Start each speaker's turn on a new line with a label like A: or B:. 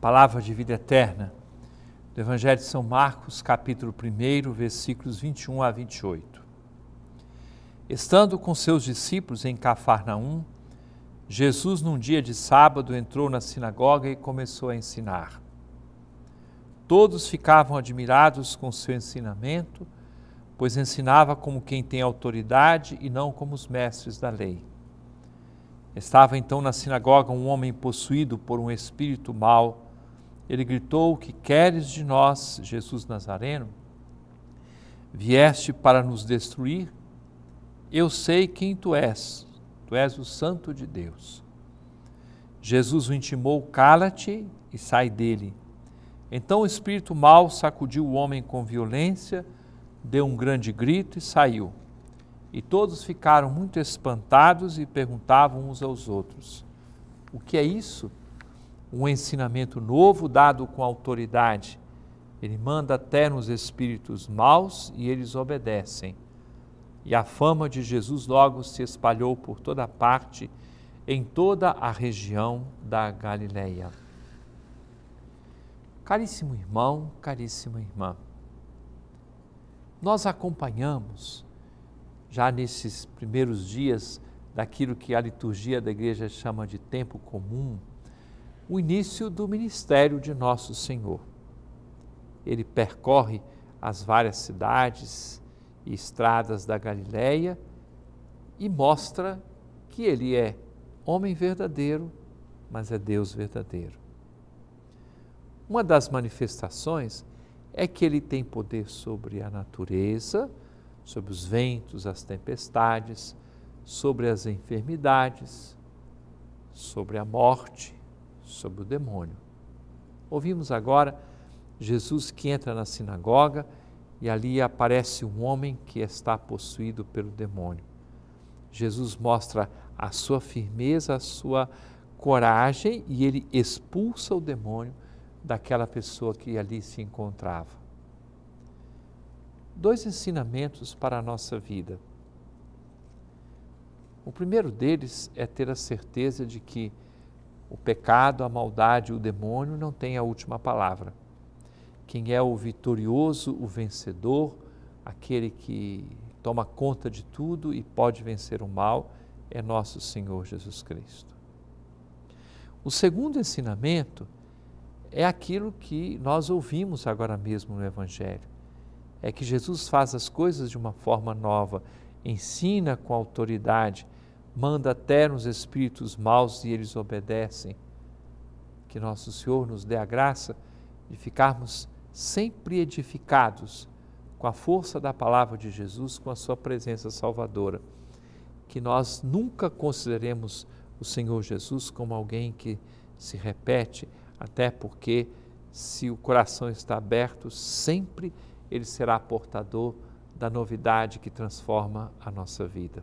A: palavra de vida eterna, do Evangelho de São Marcos, capítulo 1, versículos 21 a 28. Estando com seus discípulos em Cafarnaum, Jesus, num dia de sábado, entrou na sinagoga e começou a ensinar. Todos ficavam admirados com seu ensinamento, pois ensinava como quem tem autoridade e não como os mestres da lei. Estava então na sinagoga um homem possuído por um espírito mau ele gritou: O que queres de nós, Jesus Nazareno? Vieste para nos destruir? Eu sei quem tu és, tu és o Santo de Deus. Jesus o intimou: Cala-te e sai dele. Então o espírito mau sacudiu o homem com violência, deu um grande grito e saiu. E todos ficaram muito espantados e perguntavam uns aos outros: O que é isso? um ensinamento novo dado com autoridade. Ele manda até nos espíritos maus e eles obedecem. E a fama de Jesus logo se espalhou por toda parte, em toda a região da Galileia. Caríssimo irmão, caríssima irmã, nós acompanhamos, já nesses primeiros dias, daquilo que a liturgia da igreja chama de tempo comum, o início do ministério de Nosso Senhor. Ele percorre as várias cidades e estradas da Galileia e mostra que ele é homem verdadeiro, mas é Deus verdadeiro. Uma das manifestações é que ele tem poder sobre a natureza, sobre os ventos, as tempestades, sobre as enfermidades, sobre a morte sobre o demônio. Ouvimos agora Jesus que entra na sinagoga e ali aparece um homem que está possuído pelo demônio. Jesus mostra a sua firmeza, a sua coragem e ele expulsa o demônio daquela pessoa que ali se encontrava. Dois ensinamentos para a nossa vida. O primeiro deles é ter a certeza de que o pecado, a maldade, o demônio não têm a última palavra. Quem é o vitorioso, o vencedor, aquele que toma conta de tudo e pode vencer o mal, é nosso Senhor Jesus Cristo. O segundo ensinamento é aquilo que nós ouvimos agora mesmo no Evangelho. É que Jesus faz as coisas de uma forma nova, ensina com autoridade, manda ternos espíritos maus e eles obedecem. Que nosso Senhor nos dê a graça de ficarmos sempre edificados com a força da palavra de Jesus, com a sua presença salvadora. Que nós nunca consideremos o Senhor Jesus como alguém que se repete, até porque se o coração está aberto, sempre ele será portador da novidade que transforma a nossa vida